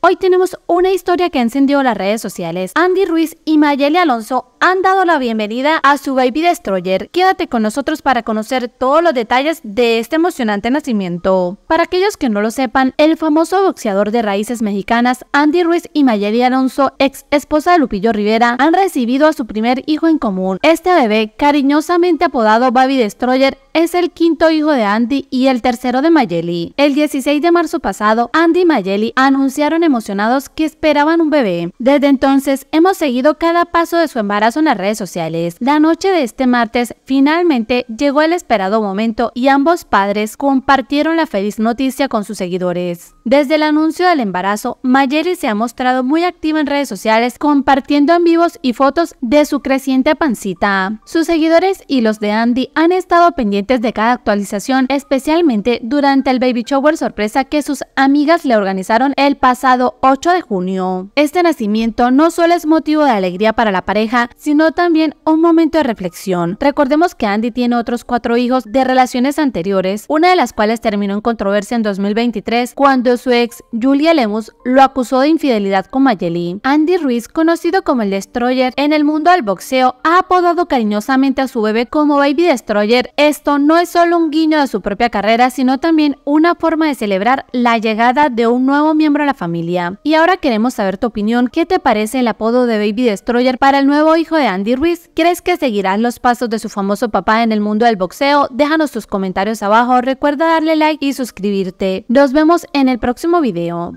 Hoy tenemos una historia que encendió las redes sociales. Andy Ruiz y Mayeli Alonso han dado la bienvenida a su Baby Destroyer. Quédate con nosotros para conocer todos los detalles de este emocionante nacimiento. Para aquellos que no lo sepan, el famoso boxeador de raíces mexicanas Andy Ruiz y Mayeli Alonso, ex esposa de Lupillo Rivera, han recibido a su primer hijo en común. Este bebé, cariñosamente apodado Baby Destroyer, es el quinto hijo de Andy y el tercero de Mayeli. El 16 de marzo pasado, Andy y Mayeli anunciaron emocionados que esperaban un bebé. Desde entonces, hemos seguido cada paso de su embarazo en las redes sociales. La noche de este martes finalmente llegó el esperado momento y ambos padres compartieron la feliz noticia con sus seguidores. Desde el anuncio del embarazo, Mayeri se ha mostrado muy activa en redes sociales compartiendo en vivos y fotos de su creciente pancita. Sus seguidores y los de Andy han estado pendientes de cada actualización, especialmente durante el baby shower sorpresa que sus amigas le organizaron el pasado 8 de junio. Este nacimiento no solo es motivo de alegría para la pareja, sino también un momento de reflexión. Recordemos que Andy tiene otros cuatro hijos de relaciones anteriores, una de las cuales terminó en controversia en 2023 cuando su ex Julia Lemus lo acusó de infidelidad con Mayeli. Andy Ruiz, conocido como el Destroyer en el mundo del boxeo, ha apodado cariñosamente a su bebé como Baby Destroyer. Esto no es solo un guiño de su propia carrera, sino también una forma de celebrar la llegada de un nuevo miembro a la familia. Y ahora queremos saber tu opinión, ¿qué te parece el apodo de Baby Destroyer para el nuevo hijo hijo de Andy Ruiz? ¿Crees que seguirán los pasos de su famoso papá en el mundo del boxeo? Déjanos tus comentarios abajo, recuerda darle like y suscribirte. Nos vemos en el próximo video.